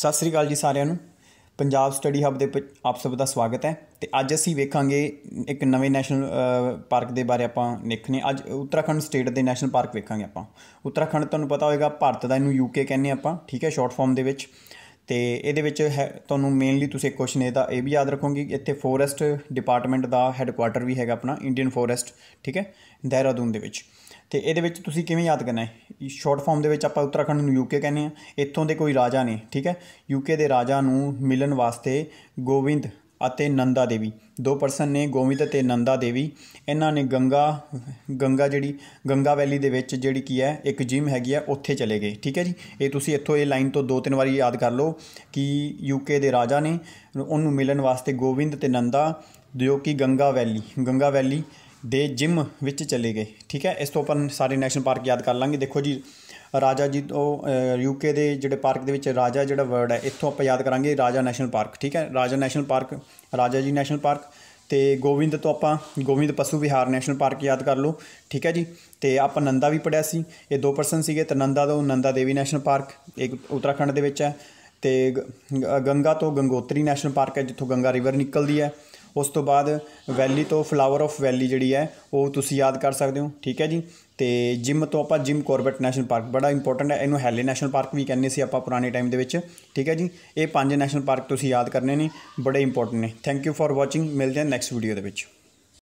ਸਤਿ ਸ੍ਰੀ ਅਕਾਲ ਜੀ ਸਾਰਿਆਂ ਨੂੰ ਪੰਜਾਬ ਸਟੱਡੀ ਹੱਬ ਦੇ ਆਪ ਸਭ ਦਾ ਸਵਾਗਤ ਹੈ ਤੇ ਅੱਜ ਅਸੀਂ ਵੇਖਾਂਗੇ ਇੱਕ ਨਵੇਂ ਨੈਸ਼ਨਲ ਪਾਰਕ ਦੇ ਬਾਰੇ ਆਪਾਂ ਨਿਖਣੇ ਅੱਜ ਉੱਤਰਾਖੰਡ ਸਟੇਟ ਦੇ ਨੈਸ਼ਨਲ ਪਾਰਕ ਵੇਖਾਂਗੇ ਆਪਾਂ ਉੱਤਰਾਖੰਡ ਤੁਹਾਨੂੰ ਪਤਾ ਹੋਵੇਗਾ ਭਾਰਤ ਦਾ ਇਹਨੂੰ ਯੂਕੇ ਕਹਿੰਦੇ ਆਪਾਂ ਠੀਕ ਹੈ ਸ਼ਾਰਟ ਫਾਰਮ ਦੇ ਵਿੱਚ ਤੇ ਇਹਦੇ ਵਿੱਚ ਤੁਹਾਨੂੰ ਮੇਨਲੀ ਤੁਸੀਂ ਕੁਐਸਚਨ ਇਹਦਾ ਇਹ ਵੀ ਯਾਦ ਰੱਖੋਗੇ ਕਿ ਇੱਥੇ ਫੋਰੈਸਟ ਡਿਪਾਰਟਮੈਂਟ ਦਾ ਹੈੱਡਕੁਆਟਰ ਵੀ ਹੈਗਾ ਆਪਣਾ ਇੰਡੀਅਨ ਫੋਰੈਸਟ ਠੀਕ ਹੈ ਦੇਹਰਾਦੂਨ ਦੇ ਵਿੱਚ ਤੇ ਇਹਦੇ ਵਿੱਚ ਤੁਸੀਂ ਕਿਵੇਂ ਯਾਦ ਕਰਨਾ ਹੈ ਸ਼ਾਰਟ ਫਾਰਮ ਦੇ ਵਿੱਚ ਆਪਾਂ ਉੱਤਰਾਖੰਡ ਨੂੰ ਯੂਕੇ ਕਹਿੰਦੇ ਆ ਇੱਥੋਂ ਦੇ ਕੋਈ ਰਾਜਾ ਨੇ ਠੀਕ ਹੈ ਯੂਕੇ ਦੇ ਰਾਜਾ ਨੂੰ ਮਿਲਣ ਵਾਸਤੇ ਗੋਵਿੰਦ ਅਤੇ ਨੰਦਾ ਦੇਵੀ ਦੋ ਪਰਸਨ ਨੇ ਗੋਵਿੰਦ ਅਤੇ ਨੰਦਾ ਦੇਵੀ ਇਹਨਾਂ ਨੇ ਗੰਗਾ ਗੰਗਾ ਜਿਹੜੀ ਗੰਗਾ ਵੈਲੀ ਦੇ ਵਿੱਚ ਜਿਹੜੀ ਕੀ ਹੈ ਇੱਕ ਜਿਮ ਹੈਗੀ ਹੈ ਉੱਥੇ ਚਲੇ ਗਏ ਠੀਕ ਹੈ ਜੀ ਇਹ ਤੁਸੀਂ ਇੱਥੋਂ ਇਹ ਲਾਈਨ ਤੋਂ ਦੋ ਤਿੰਨ ਵਾਰੀ ਯਾਦ ਕਰ ਲਓ ਕਿ ਯੂਕੇ ਦੇ ਰਾਜਾ ਨੇ ਉਹਨੂੰ ਮਿਲਣ ਵਾਸਤੇ ਗੋਵਿੰਦ ਤੇ ਨੰਦਾ ਜੋ ਕਿ ਗੰਗਾ ਵੈਲੀ ਗੰਗਾ ਵੈਲੀ ਦੇ ਜਿਮ ਵਿੱਚ ਚਲੇ ਗਏ ਠੀਕ ਹੈ ਇਸ ਤੋਂ ਆਪਾਂ ਸਾਰੇ ਨੈਸ਼ਨਲ ਪਾਰਕ ਯਾਦ ਕਰ ਲਾਂਗੇ ਦੇਖੋ ਜੀ ਰਾਜਾ ਜੀ ਉਹ ਯੂਕੇ ਦੇ ਜਿਹੜੇ ਪਾਰਕ ਦੇ ਵਿੱਚ ਰਾਜਾ ਜਿਹੜਾ ਵਰਡ ਹੈ ਇੱਥੋਂ ਆਪਾਂ ਯਾਦ ਕਰਾਂਗੇ ਰਾਜਾ ਨੈਸ਼ਨਲ ਪਾਰਕ ਠੀਕ ਹੈ ਰਾਜਾ ਨੈਸ਼ਨਲ ਪਾਰਕ ਰਾਜਾ ਜੀ ਨੈਸ਼ਨਲ ਪਾਰਕ ਤੇ ਗੋਵਿੰਦ ਤੋਂ ਆਪਾਂ ਗੋਵਿੰਦ ਪਸ਼ੂ ਵਿਹਾਰ ਨੈਸ਼ਨਲ ਪਾਰਕ ਯਾਦ ਕਰ ਲਓ ਠੀਕ ਹੈ ਜੀ ਤੇ ਆਪਾਂ ਨੰਦਾ ਵੀ ਪੜਿਆ ਸੀ ਇਹ ਦੋ ਪਰਸਨ ਸੀਗੇ ਤੇ ਨੰਦਾ ਤੋਂ ਨੰਦਾ ਦੇਵੀ ਨੈਸ਼ਨਲ ਪਾਰਕ ਇੱਕ ਉੱਤਰਾਖੰਡ ਦੇ ਵਿੱਚ ਹੈ ਤੇ ਗੰਗਾ ਤੋਂ ਗੰਗੋਤਰੀ ਨੈਸ਼ਨਲ ਪਾਰਕ ਹੈ ਜਿੱਥੋਂ ਗੰਗਾ ਰਿਵਰ ਨਿਕਲਦੀ ਹੈ ਉਸ ਤੋਂ ਬਾਅਦ ਵੈਲੀ ਤੋਂ ਫਲਾਵਰ ਆਫ ਵੈਲੀ ਜਿਹੜੀ ਹੈ ਉਹ ਤੁਸੀਂ ਯਾਦ ਕਰ ਸਕਦੇ ਹੋ ਠੀਕ ਹੈ ਜੀ ਤੇ ਜਿਮ ਤੋਂ ਆਪਾਂ ਜਿਮ ਕੋਰਬਟ ਨੈਸ਼ਨਲ ਪਾਰਕ ਬੜਾ ਇੰਪੋਰਟੈਂਟ ਹੈ ਇਹਨੂੰ ਹੈਲੇ ਨੈਸ਼ਨਲ ਪਾਰਕ ਵੀ ਕਹਿੰਦੇ ਸੀ ਆਪਾਂ ਪੁਰਾਣੇ ਟਾਈਮ ਦੇ ਵਿੱਚ ਠੀਕ ਹੈ ਜੀ ਇਹ ਪੰਜ ਨੈਸ਼ਨਲ ਪਾਰਕ ਤੁਸੀਂ ਯਾਦ ਕਰਨੇ ਨੇ ਬੜੇ ਇੰਪੋਰਟੈਂਟ ਨੇ ਥੈਂਕ ਯੂ ਫਾਰ ਵਾਚਿੰਗ ਮਿਲਦੇ ਹਾਂ ਨੈਕਸਟ ਵੀਡੀਓ ਦੇ ਵਿੱਚ